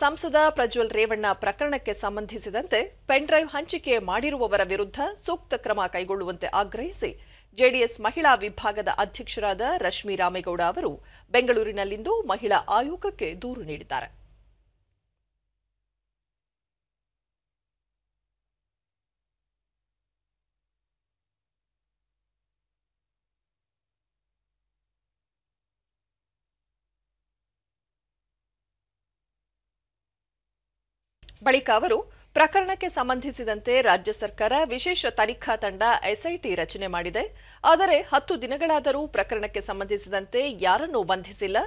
ಸಂಸದ ಪ್ರಜ್ವಲ್ ರೇವಣ್ಣ ಪ್ರಕರಣಕ್ಕೆ ಸಂಬಂಧಿಸಿದಂತೆ ಪೆನ್ಡ್ರೈವ್ ಹಂಚಿಕೆ ಮಾಡಿರುವವರ ವಿರುದ್ಧ ಸೂಕ್ತ ಕ್ರಮ ಕೈಗೊಳ್ಳುವಂತೆ ಆಗ್ರಹಿಸಿ ಜೆಡಿಎಸ್ ಮಹಿಳಾ ವಿಭಾಗದ ಅಧ್ಯಕ್ಷರಾದ ರಶ್ಮಿ ರಾಮೇಗೌಡ ಅವರು ಬೆಂಗಳೂರಿನಲ್ಲಿಂದು ಮಹಿಳಾ ಆಯೋಗಕ್ಕೆ ದೂರು ನೀಡಿದ್ದಾರೆ ಬಳಿಕ ಅವರು ಪ್ರಕರಣಕ್ಕೆ ಸಂಬಂಧಿಸಿದಂತೆ ರಾಜ್ಯ ಸರ್ಕಾರ ವಿಶೇಷ ತನಿಖಾ ತಂಡ ಎಸ್ಐಟಿ ರಚನೆ ಮಾಡಿದೆ ಆದರೆ ಹತ್ತು ದಿನಗಳಾದರೂ ಪ್ರಕರಣಕ್ಕೆ ಸಂಬಂಧಿಸಿದಂತೆ ಯಾರನ್ನೂ ಬಂಧಿಸಿಲ್ಲ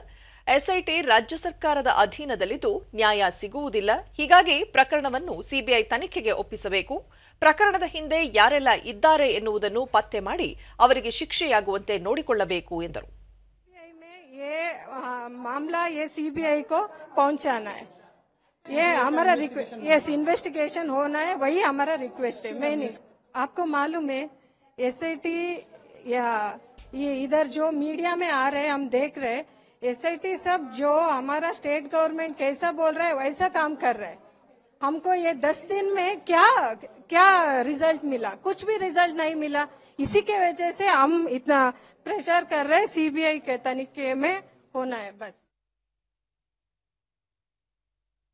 ಎಸ್ಐಟಿ ರಾಜ್ಯ ಸರ್ಕಾರದ ಅಧೀನದಲ್ಲಿದ್ದು ನ್ಯಾಯ ಸಿಗುವುದಿಲ್ಲ ಹೀಗಾಗಿ ಪ್ರಕರಣವನ್ನು ಸಿಬಿಐ ತನಿಖೆಗೆ ಒಪ್ಪಿಸಬೇಕು ಪ್ರಕರಣದ ಹಿಂದೆ ಯಾರೆಲ್ಲ ಇದ್ದಾರೆ ಎನ್ನುವುದನ್ನು ಪತ್ತೆ ಮಾಡಿ ಅವರಿಗೆ ಶಿಕ್ಷೆಯಾಗುವಂತೆ ನೋಡಿಕೊಳ್ಳಬೇಕು ಎಂದರು ये हमारा यस इन्वेस्टिगेशन होना है वही हमारा रिक्वेस्ट है मैं नहीं आपको मालूम है एस या ये इधर जो मीडिया में आ रहे हम देख रहे एस सब जो हमारा स्टेट गवर्नमेंट कैसा बोल रहा है वैसा काम कर रहा है हमको ये दस दिन में क्या क्या रिजल्ट मिला कुछ भी रिजल्ट नहीं मिला इसी के वजह से हम इतना प्रेशर कर रहे सीबीआई के तनिखे में होना है बस